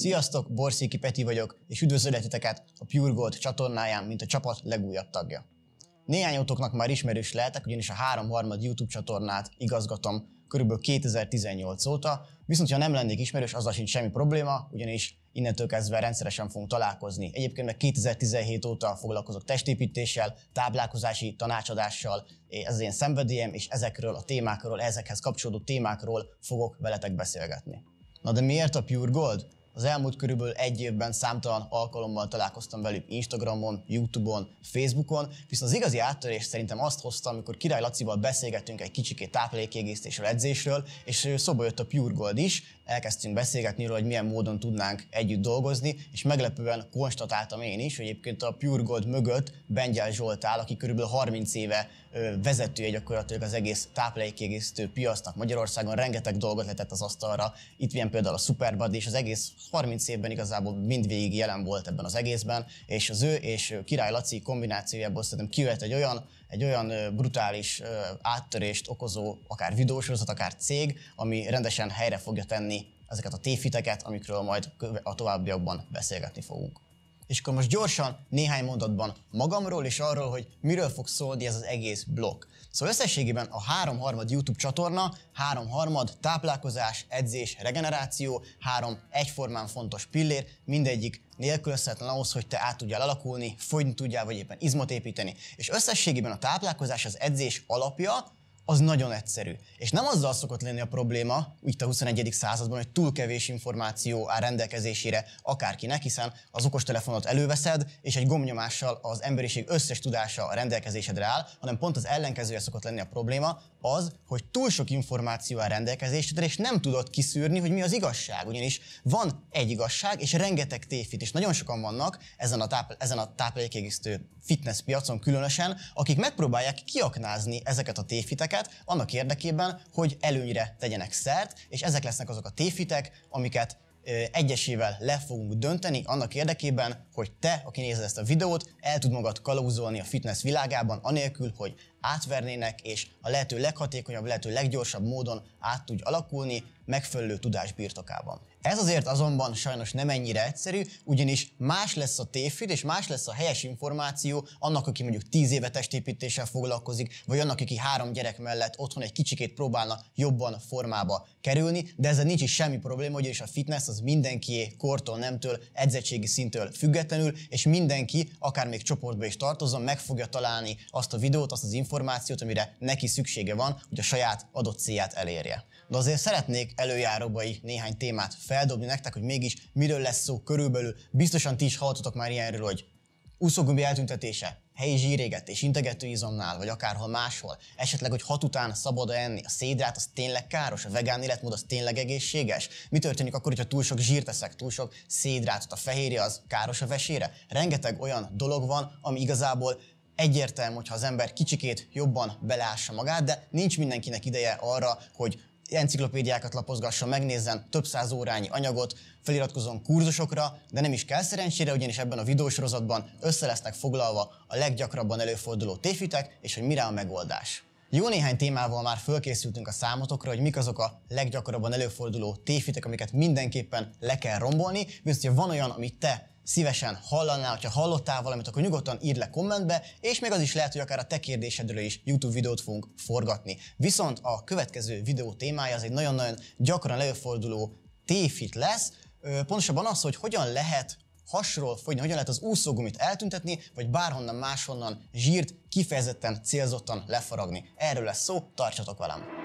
Sziasztok, Borszéki Peti vagyok, és üdvözölhetiteket át a Pure Gold csatornáján, mint a csapat legújabb tagja. Néhány autóknak már ismerős lehetek, ugyanis a 3.3. YouTube csatornát igazgatom kb. 2018 óta, viszont ha nem lennék ismerős, azzal sincs semmi probléma, ugyanis innentől kezdve rendszeresen fogunk találkozni. Egyébként meg 2017 óta foglalkozok testépítéssel, táplálkozási tanácsadással, ez az én szenvedélyem, és ezekről a témákról, ezekhez kapcsolódó témákról fogok veletek beszélgetni. Na de miért a Pure Gold? Az elmúlt körülbelül egy évben számtalan alkalommal találkoztam velük Instagramon, Youtube-on, Facebookon, viszont az igazi áttörés szerintem azt hoztam, amikor Király Lacival beszélgettünk egy kicsikét táplálékiegészítésről, edzésről, és szóba jött a Pure Gold is, elkezdtünk beszélgetni róla, hogy milyen módon tudnánk együtt dolgozni, és meglepően konstatáltam én is, hogy egyébként a Pure Gold mögött Bengyel Zsolt áll, aki körülbelül 30 éve vezetője gyakorlatilag az egész táplálékiegészítő piacnak Magyarországon, rengeteg dolgot letett az asztalra, itt ilyen például a Superbad és az egész 30 évben igazából mindvégig jelen volt ebben az egészben, és az ő és Király Laci kombinációjából szerintem kijöhet egy olyan, egy olyan brutális áttörést okozó, akár videósorozat, akár cég, ami rendesen helyre fogja tenni ezeket a tévhiteket, amikről majd a továbbiakban beszélgetni fogunk és akkor most gyorsan néhány mondatban magamról és arról, hogy miről fog szólni ez az egész blog. Szóval összességében a 3 YouTube csatorna, 3-3 táplálkozás, edzés, regeneráció, három egyformán fontos pillér, mindegyik nélkülözhetetlen ahhoz, hogy te át tudjál alakulni, fogyni tudjál, vagy éppen izmot építeni. És összességében a táplálkozás az edzés alapja, az nagyon egyszerű. És nem azzal szokott lenni a probléma, itt a 21. században, hogy túl kevés információ áll rendelkezésére akárkinek, hiszen az okostelefonot előveszed, és egy gomnyomással az emberiség összes tudása a rendelkezésedre áll, hanem pont az ellenkezője szokott lenni a probléma, az, hogy túl sok információ áll rendelkezésedre, és nem tudod kiszűrni, hogy mi az igazság. Ugyanis van egy igazság, és rengeteg tévhit, és nagyon sokan vannak ezen a, tápl ezen a táplálékégisztő fitness piacon különösen, akik megpróbálják kiaknázni ezeket a tévhiteket, embereket annak érdekében, hogy előnyre tegyenek szert, és ezek lesznek azok a téfitek, amiket egyesével le fogunk dönteni annak érdekében, hogy te, aki nézed ezt a videót, el tud magad kalauzolni a fitness világában, anélkül, hogy átvernének, és a lehető leghatékonyabb, lehető leggyorsabb módon át tudj alakulni, megfelelő tudás birtokában. Ez azért azonban sajnos nem ennyire egyszerű, ugyanis más lesz a tévhit és más lesz a helyes információ annak, aki mondjuk 10 éve testépítéssel foglalkozik, vagy annak, aki három gyerek mellett otthon egy kicsikét próbálna jobban formába kerülni, de ezzel nincs is semmi probléma, ugyanis a fitness az mindenkié kortól, nemtől, edzettségi szintől függetlenül, és mindenki, akár még csoportba is tartozom, meg fogja találni azt a videót, azt az információt, amire neki szüksége van, hogy a saját adott célját elérje. De azért szeretnék előjáróbai néhány témát feldobni nektek, hogy mégis miről lesz szó körülbelül. Biztosan ti is hallottatok már ilyenről, hogy úszógumbi eltüntetése, helyi zsírégetés, integető izomnál, vagy akárhol máshol, esetleg, hogy hat után szabad enni, a szédrát az tényleg káros, a vegán életmód az tényleg egészséges? Mi történik akkor, hogyha túl sok zsírt eszek, túl sok szédrát, a fehérje az káros a vesére? Rengeteg olyan dolog van, ami igazából egyértelmű, hogyha az ember kicsikét jobban belássa magát, de nincs mindenkinek ideje arra, hogy enciklopédiákat lapozgasson, megnézzen több száz órányi anyagot, feliratkozon kurzusokra, de nem is kell szerencsére, ugyanis ebben a videósorozatban össze lesznek foglalva a leggyakrabban előforduló tévitek és hogy mire a megoldás. Jó néhány témával már fölkészültünk a számotokra, hogy mik azok a leggyakrabban előforduló tévitek, amiket mindenképpen le kell rombolni, viszont ha van olyan, amit te szívesen hallanál, ha hallottál valamit, akkor nyugodtan írd le kommentbe, és még az is lehet, hogy akár a te kérdésedről is YouTube videót fogunk forgatni. Viszont a következő videó témája az egy nagyon-nagyon gyakran előforduló téfit lesz, pontosabban az, hogy hogyan lehet hasról fogyni, hogyan lehet az úszógumit eltüntetni, vagy bárhonnan máshonnan zsírt kifejezetten célzottan lefaragni. Erről lesz szó, tartsatok velem!